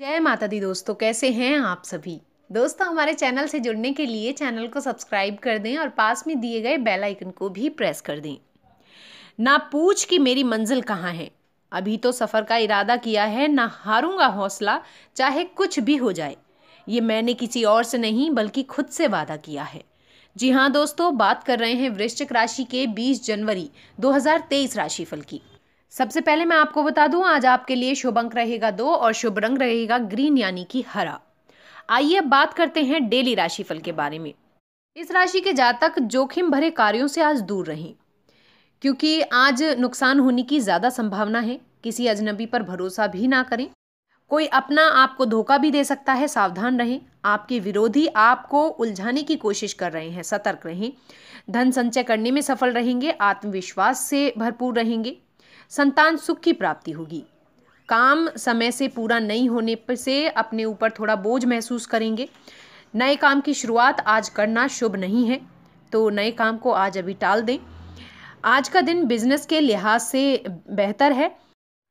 जय माता दी दोस्तों कैसे हैं आप सभी दोस्तों हमारे चैनल से जुड़ने के लिए चैनल को सब्सक्राइब कर दें और पास में दिए गए बेल आइकन को भी प्रेस कर दें ना पूछ कि मेरी मंजिल कहाँ है अभी तो सफ़र का इरादा किया है ना हारूंगा हौसला चाहे कुछ भी हो जाए ये मैंने किसी और से नहीं बल्कि खुद से वादा किया है जी हाँ दोस्तों बात कर रहे हैं वृश्चिक राशि के 20 जनवरी 2023 राशिफल की सबसे पहले मैं आपको बता दूं आज आपके लिए शुभ अंक रहेगा दो और शुभ रंग रहेगा ग्रीन यानी कि हरा आइए अब बात करते हैं डेली राशिफल के बारे में इस राशि के जातक जोखिम भरे कार्यों से आज दूर रहें क्योंकि आज नुकसान होने की ज़्यादा संभावना है किसी अजनबी पर भरोसा भी ना करें कोई अपना आपको धोखा भी दे सकता है सावधान रहें आपके विरोधी आपको उलझाने की कोशिश कर रहे हैं सतर्क रहें धन संचय करने में सफल रहेंगे आत्मविश्वास से भरपूर रहेंगे संतान सुख की प्राप्ति होगी काम समय से पूरा नहीं होने पर से अपने ऊपर थोड़ा बोझ महसूस करेंगे नए काम की शुरुआत आज करना शुभ नहीं है तो नए काम को आज अभी टाल दें आज का दिन बिजनेस के लिहाज से बेहतर है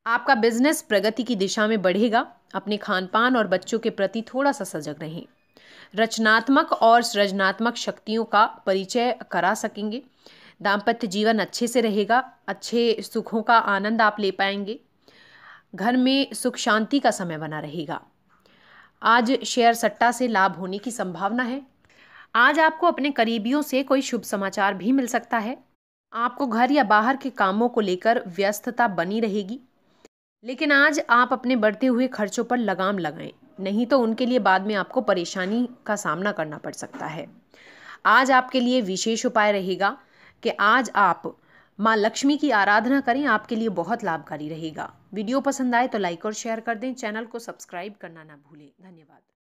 आपका बिजनेस प्रगति की दिशा में बढ़ेगा अपने खान पान और बच्चों के प्रति थोड़ा सा सजग रहें रचनात्मक और सृजनात्मक शक्तियों का परिचय करा सकेंगे दाम्पत्य जीवन अच्छे से रहेगा अच्छे सुखों का आनंद आप ले पाएंगे घर में सुख शांति का समय बना रहेगा आज शेयर सट्टा से लाभ होने की संभावना है आज आपको अपने करीबियों से कोई शुभ समाचार भी मिल सकता है आपको घर या बाहर के कामों को लेकर व्यस्तता बनी रहेगी लेकिन आज आप अपने बढ़ते हुए खर्चों पर लगाम लगाएं नहीं तो उनके लिए बाद में आपको परेशानी का सामना करना पड़ सकता है आज आपके लिए विशेष उपाय रहेगा कि आज आप माँ लक्ष्मी की आराधना करें आपके लिए बहुत लाभकारी रहेगा वीडियो पसंद आए तो लाइक और शेयर कर दें चैनल को सब्सक्राइब करना ना भूलें धन्यवाद